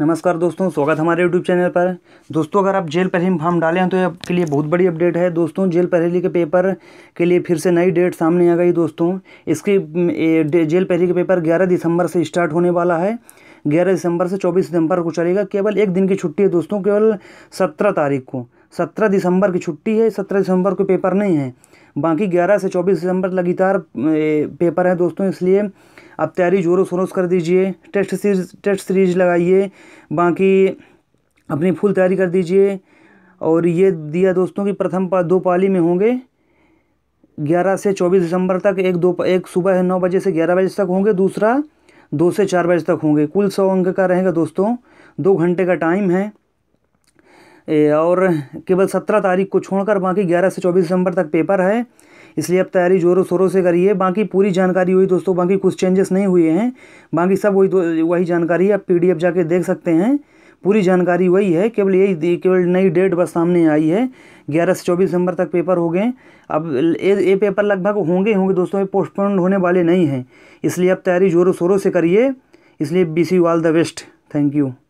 नमस्कार दोस्तों स्वागत हमारे यूट्यूब चैनल पर दोस्तों अगर आप जेल पहली में फॉर्म डाले हैं तो ये आपके लिए बहुत बड़ी अपडेट है दोस्तों जेल पहली के पेपर के लिए फिर से नई डेट सामने आ गई दोस्तों इसकी जेल पहली के पेपर 11 दिसंबर से स्टार्ट होने वाला है 11 दिसंबर से 24 दिसंबर को चलेगा केवल एक दिन की छुट्टी है दोस्तों केवल सत्रह तारीख को सत्रह दिसंबर की छुट्टी है सत्रह दिसंबर को पेपर नहीं है बाकी 11 से 24 दिसंबर लगातार पेपर है दोस्तों इसलिए आप तैयारी जोरों शोरों कर दीजिए टेस्ट सीरीज टेस्ट सीरीज लगाइए बाकी अपनी फुल तैयारी कर दीजिए और ये दिया दोस्तों कि प्रथम पा, दो पाली में होंगे ग्यारह से चौबीस दिसंबर तक एक दो एक सुबह नौ बजे से ग्यारह बजे तक होंगे दूसरा दो से चार बजे तक होंगे कुल सौ अंक का रहेगा दोस्तों दो घंटे का टाइम है और केवल सत्रह तारीख को छोड़कर बाकी ग्यारह से चौबीस दिसंबर तक पेपर है इसलिए अब तैयारी जोरों शोरों से करिए बाकी पूरी जानकारी हुई दोस्तों बाकी कुछ चेंजेस नहीं हुए हैं बाकी सब वही वही जानकारी आप पी जाके देख सकते हैं पूरी जानकारी वही है केवल यही केवल नई डेट बस सामने आई है ग्यारह से चौबीस दिसंबर तक पेपर हो गए अब ये पेपर लगभग होंगे होंगे दोस्तों ये पोस्टपोन होने वाले नहीं हैं इसलिए अब तैयारी जोरों शोरों से करिए इसलिए बी सी all the best thank you